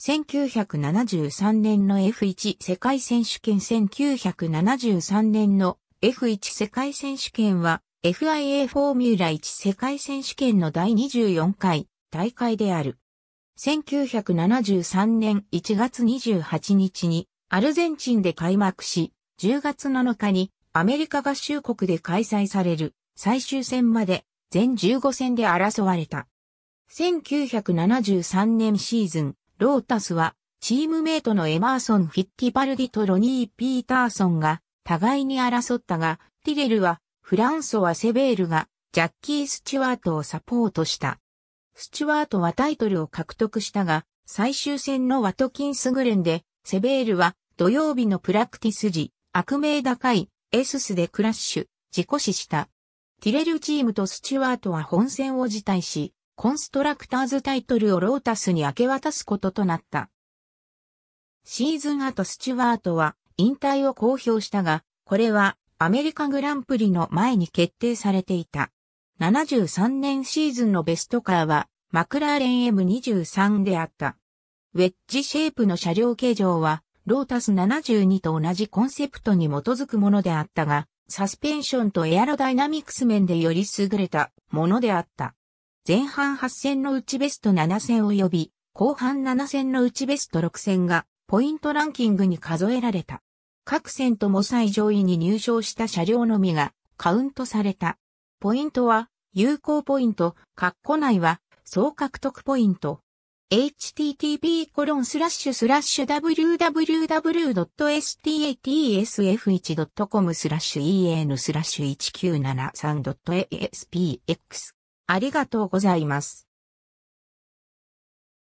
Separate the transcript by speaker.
Speaker 1: 1973年の F1 世界選手権1973年の F1 世界選手権は FIA フォーミュラ1世界選手権の第24回大会である。1973年1月28日にアルゼンチンで開幕し、10月7日にアメリカ合衆国で開催される最終戦まで全15戦で争われた。1973年シーズンロータスは、チームメイトのエマーソン・フィッティバルディとロニー・ピーターソンが、互いに争ったが、ティレルは、フランソワ・セベールが、ジャッキー・スチュワートをサポートした。スチュワートはタイトルを獲得したが、最終戦のワトキンスグレンで、セベールは土曜日のプラクティス時、悪名高いエススでクラッシュ、事故死した。ティレルチームとスチュワートは本戦を辞退し、コンストラクターズタイトルをロータスに明け渡すこととなった。シーズン後スチュワートは引退を公表したが、これはアメリカグランプリの前に決定されていた。73年シーズンのベストカーはマクラーレン M23 であった。ウェッジシェイプの車両形状はロータス72と同じコンセプトに基づくものであったが、サスペンションとエアロダイナミクス面でより優れたものであった。前半8戦のうちベスト7戦及び、後半7戦のうちベスト6戦が、ポイントランキングに数えられた。各戦とも最上位に入賞した車両のみが、カウントされた。ポイントは、有効ポイント、括弧内は、総獲得ポイント。http コロンスラッシュスラッシュ www.statsf1.com en 1973.aspx ありが
Speaker 2: とうございます。